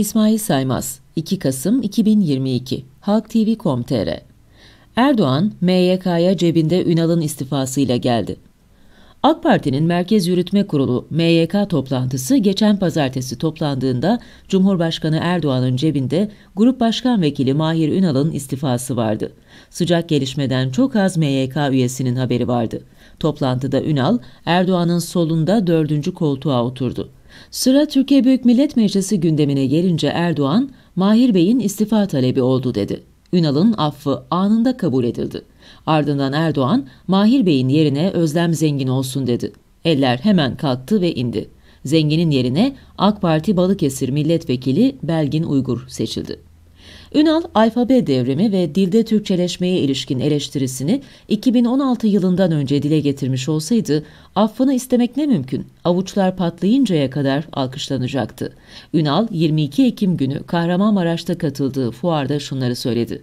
İsmail Saymaz 2 Kasım 2022 Halk TV.com.tr Erdoğan, MYK'ya cebinde Ünal'ın istifasıyla geldi. AK Parti'nin Merkez Yürütme Kurulu MYK toplantısı geçen pazartesi toplandığında Cumhurbaşkanı Erdoğan'ın cebinde Grup Başkan Vekili Mahir Ünal'ın istifası vardı. Sıcak gelişmeden çok az MYK üyesinin haberi vardı. Toplantıda Ünal, Erdoğan'ın solunda dördüncü koltuğa oturdu. Sıra Türkiye Büyük Millet Meclisi gündemine gelince Erdoğan, Mahir Bey'in istifa talebi oldu dedi. Ünal'ın affı anında kabul edildi. Ardından Erdoğan, Mahir Bey'in yerine Özlem Zengin olsun dedi. Eller hemen kalktı ve indi. Zengin'in yerine AK Parti Balıkesir Milletvekili Belgin Uygur seçildi. Ünal, alfabe devrimi ve dilde Türkçeleşmeye ilişkin eleştirisini 2016 yılından önce dile getirmiş olsaydı, affını istemek ne mümkün, avuçlar patlayıncaya kadar alkışlanacaktı. Ünal, 22 Ekim günü Kahramanmaraş'ta katıldığı fuarda şunları söyledi.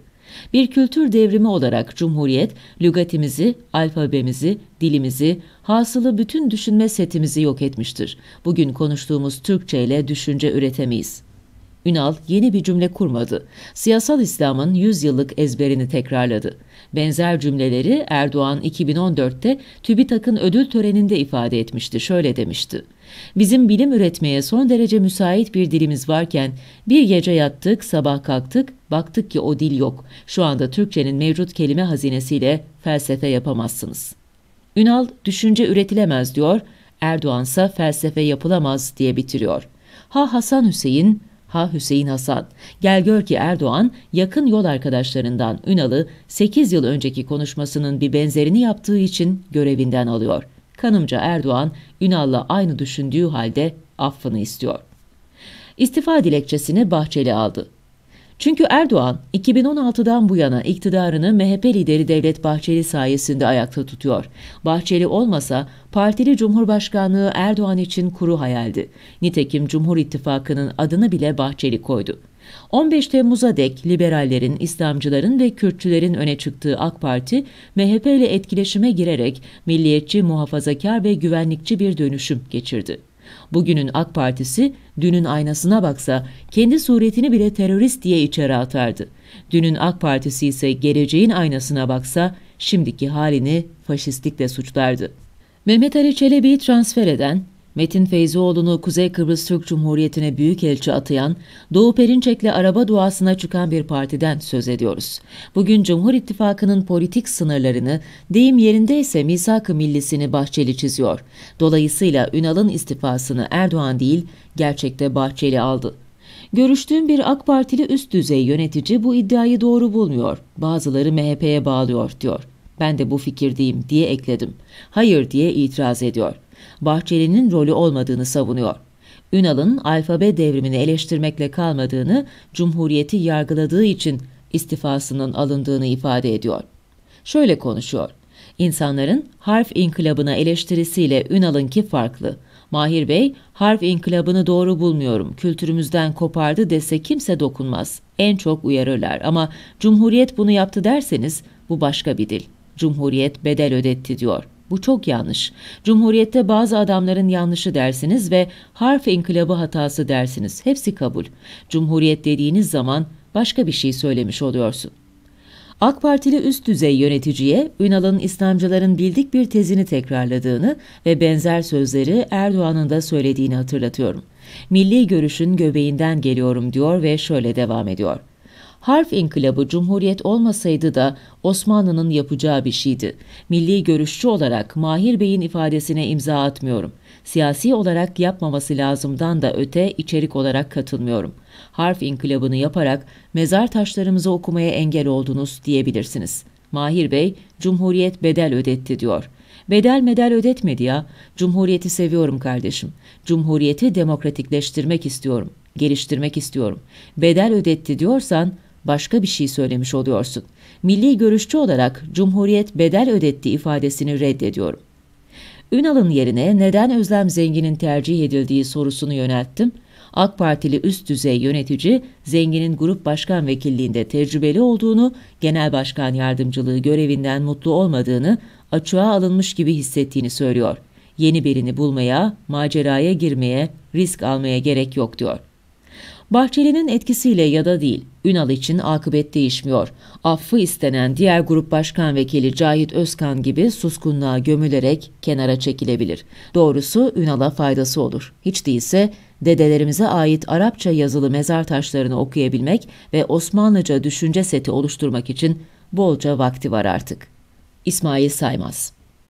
Bir kültür devrimi olarak Cumhuriyet, lügatimizi, alfabemizi, dilimizi, hasılı bütün düşünme setimizi yok etmiştir. Bugün konuştuğumuz Türkçe ile düşünce üretemeyiz.'' Ünal yeni bir cümle kurmadı. Siyasal İslam'ın 100 yıllık ezberini tekrarladı. Benzer cümleleri Erdoğan 2014'te TÜBİTAK'ın ödül töreninde ifade etmişti. Şöyle demişti. Bizim bilim üretmeye son derece müsait bir dilimiz varken bir gece yattık, sabah kalktık, baktık ki o dil yok. Şu anda Türkçenin mevcut kelime hazinesiyle felsefe yapamazsınız. Ünal düşünce üretilemez diyor, Erdoğansa felsefe yapılamaz diye bitiriyor. Ha Hasan Hüseyin Ha Hüseyin Hasan, gel gör ki Erdoğan yakın yol arkadaşlarından Ünal'ı 8 yıl önceki konuşmasının bir benzerini yaptığı için görevinden alıyor. Kanımca Erdoğan Ünal'la aynı düşündüğü halde affını istiyor. İstifa dilekçesini Bahçeli aldı. Çünkü Erdoğan 2016'dan bu yana iktidarını MHP lideri Devlet Bahçeli sayesinde ayakta tutuyor. Bahçeli olmasa partili cumhurbaşkanlığı Erdoğan için kuru hayaldi. Nitekim Cumhur İttifakı'nın adını bile Bahçeli koydu. 15 Temmuz'a dek liberallerin, İslamcıların ve Kürtçülerin öne çıktığı AK Parti, MHP ile etkileşime girerek milliyetçi, muhafazakar ve güvenlikçi bir dönüşüm geçirdi. Bugünün AK Partisi dünün aynasına baksa kendi suretini bile terörist diye içeri atardı. Dünün AK Partisi ise geleceğin aynasına baksa şimdiki halini faşistlikle suçlardı. Mehmet Ali Çelebi'yi transfer eden, Metin Feyzioğlu'nu Kuzey Kıbrıs Türk Cumhuriyeti'ne büyükelçi atayan, Doğu Perinçek'le araba duasına çıkan bir partiden söz ediyoruz. Bugün Cumhur İttifakı'nın politik sınırlarını, deyim yerinde ise misak-ı millisini Bahçeli çiziyor. Dolayısıyla Ünal'ın istifasını Erdoğan değil, gerçekte Bahçeli aldı. Görüştüğüm bir AK Partili üst düzey yönetici bu iddiayı doğru bulmuyor. Bazıları MHP'ye bağlıyor diyor. Ben de bu fikirdeyim diye ekledim. Hayır diye itiraz ediyor.'' Bahçeli'nin rolü olmadığını savunuyor. Ünal'ın alfabe devrimini eleştirmekle kalmadığını, Cumhuriyeti yargıladığı için istifasının alındığını ifade ediyor. Şöyle konuşuyor. İnsanların harf inkılabına eleştirisiyle Ünal'ınki farklı. Mahir Bey, harf inkılabını doğru bulmuyorum, kültürümüzden kopardı dese kimse dokunmaz. En çok uyarırlar ama Cumhuriyet bunu yaptı derseniz bu başka bir dil. Cumhuriyet bedel ödetti diyor.'' Bu çok yanlış. Cumhuriyette bazı adamların yanlışı dersiniz ve harf inkılabı hatası dersiniz. Hepsi kabul. Cumhuriyet dediğiniz zaman başka bir şey söylemiş oluyorsun. AK Partili üst düzey yöneticiye Ünal'ın İslamcıların bildik bir tezini tekrarladığını ve benzer sözleri Erdoğan'ın da söylediğini hatırlatıyorum. Milli görüşün göbeğinden geliyorum diyor ve şöyle devam ediyor. Harf inkılabı cumhuriyet olmasaydı da Osmanlı'nın yapacağı bir şeydi. Milli görüşçü olarak Mahir Bey'in ifadesine imza atmıyorum. Siyasi olarak yapmaması lazımdan da öte içerik olarak katılmıyorum. Harf inkılabını yaparak mezar taşlarımızı okumaya engel oldunuz diyebilirsiniz. Mahir Bey, Cumhuriyet bedel ödetti diyor.'' Bedel medel ödetmedi ya. Cumhuriyeti seviyorum kardeşim. Cumhuriyeti demokratikleştirmek istiyorum. Geliştirmek istiyorum. Bedel ödetti diyorsan başka bir şey söylemiş oluyorsun. Milli görüşçü olarak Cumhuriyet bedel ödetti ifadesini reddediyorum. Ünal'ın yerine neden Özlem Zengin'in tercih edildiği sorusunu yönelttim. AK Partili üst düzey yönetici Zengin'in grup başkan vekilliğinde tecrübeli olduğunu, genel başkan yardımcılığı görevinden mutlu olmadığını, açığa alınmış gibi hissettiğini söylüyor. Yeni birini bulmaya, maceraya girmeye, risk almaya gerek yok diyor. Bahçeli'nin etkisiyle ya da değil, Ünal için akıbet değişmiyor. Affı istenen diğer grup başkan vekili Cahit Özkan gibi suskunluğa gömülerek kenara çekilebilir. Doğrusu Ünal'a faydası olur. Hiç değilse dedelerimize ait Arapça yazılı mezar taşlarını okuyabilmek ve Osmanlıca düşünce seti oluşturmak için bolca vakti var artık. İsmail Saymaz